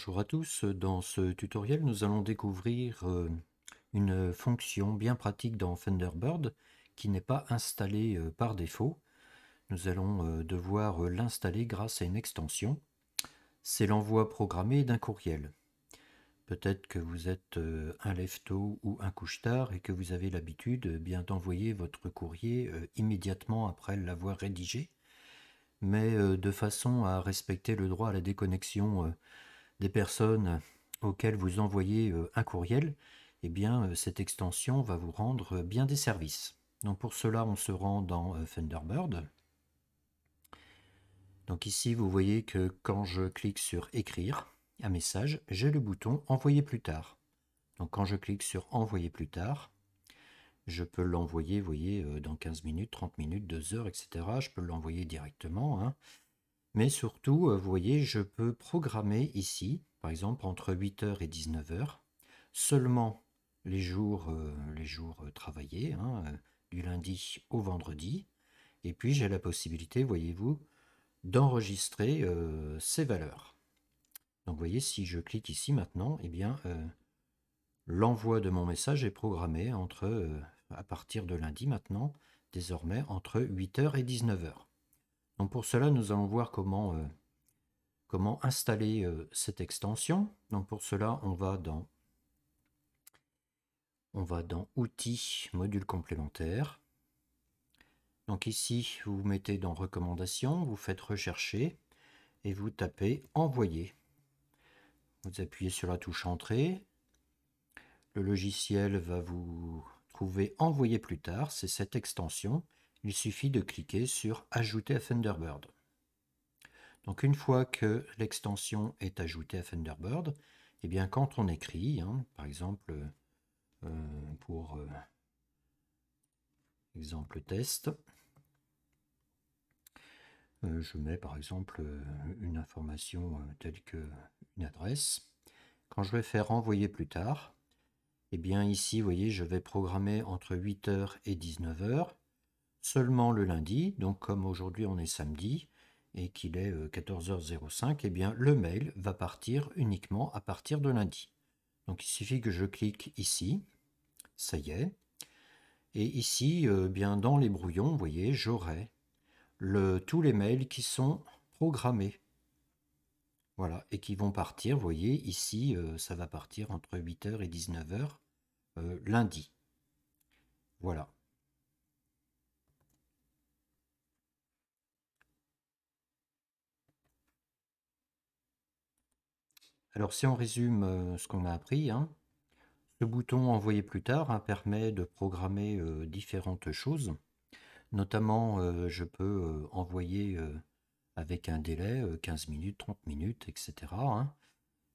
Bonjour à tous, dans ce tutoriel nous allons découvrir euh, une fonction bien pratique dans Thunderbird qui n'est pas installée euh, par défaut. Nous allons euh, devoir l'installer grâce à une extension. C'est l'envoi programmé d'un courriel. Peut-être que vous êtes un lève ou un couche-tard et que vous avez l'habitude d'envoyer votre courrier immédiatement après l'avoir rédigé, mais de façon à respecter le droit à la déconnexion des personnes euh, auxquelles vous envoyez euh, un courriel, eh bien, euh, cette extension va vous rendre bien des services. Donc pour cela, on se rend dans Thunderbird. Donc ici, vous voyez que quand je clique sur « Écrire » un message, j'ai le bouton « Envoyer plus tard ». Donc quand je clique sur « Envoyer plus tard », je peux l'envoyer, vous voyez, dans 15 minutes, 30 minutes, 2 heures, etc. Je peux l'envoyer directement. Hein. Mais surtout, euh, vous voyez, je peux programmer ici, par exemple, entre 8h et 19h, seulement les jours, euh, les jours euh, travaillés, hein, du lundi au vendredi. Et puis, j'ai la possibilité, voyez-vous, d'enregistrer ces valeurs. Donc, vous voyez, si je clique ici maintenant, eh bien, l'envoi de mon message est programmé entre, à partir de lundi maintenant, désormais entre 8h et 19h pour cela, nous allons voir comment, euh, installer euh, cette extension. pour cela, on va dans on va dans Outils, Modules complémentaires. Donc ici, vous, vous mettez dans Recommandations, vous faites Rechercher et vous tapez Envoyer. Vous appuyez sur la touche Entrée. Le logiciel va vous trouver Envoyer plus tard, c'est cette extension il suffit de cliquer sur Ajouter à Thunderbird. Donc une fois que l'extension est ajoutée à Thunderbird, eh bien quand on écrit, hein, par exemple euh, pour euh, exemple test, euh, je mets par exemple une information telle que une adresse. Quand je vais faire envoyer plus tard, eh bien ici, vous voyez, je vais programmer entre 8h et 19h seulement le lundi, donc comme aujourd'hui on est samedi et qu'il est 14h05, euh, eh bien le mail va partir uniquement à partir de lundi. Donc il suffit que je clique ici, ça y est. Et ici, euh, bien dans les brouillons, vous voyez, j'aurai le, tous les mails qui sont programmés. Voilà, et qui vont partir, vous voyez, ici, euh, ça va partir entre 8h et 19h lundi. Voilà. Alors si on résume euh, ce qu'on a appris, hein, ce bouton Envoyer plus tard hein, permet de programmer euh, différentes choses. Notamment, euh, je peux envoyer avec un délai 15 minutes, 30 minutes, etc. Hein.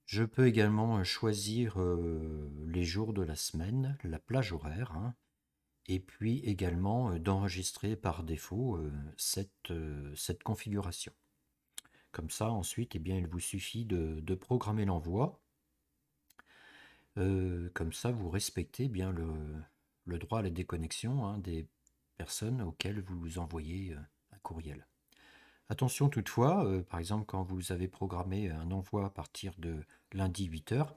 Je peux également choisir les jours de la semaine, la plage horaire, et puis également d'enregistrer par défaut cette configuration. Comme ça, ensuite, eh bien, il vous suffit de, programmer l'envoi. Euh, comme ça, vous respectez bien le, droit à la déconnexion hein, des personnes auxquelles vous envoyez euh, un courriel. Attention toutefois, euh, par exemple, quand vous avez programmé un envoi à partir de lundi 8h,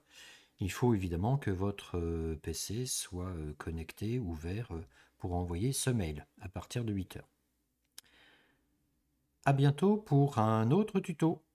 il faut évidemment que votre PC soit connecté, ouvert, pour envoyer ce mail à partir de 8h. A bientôt pour un autre tuto.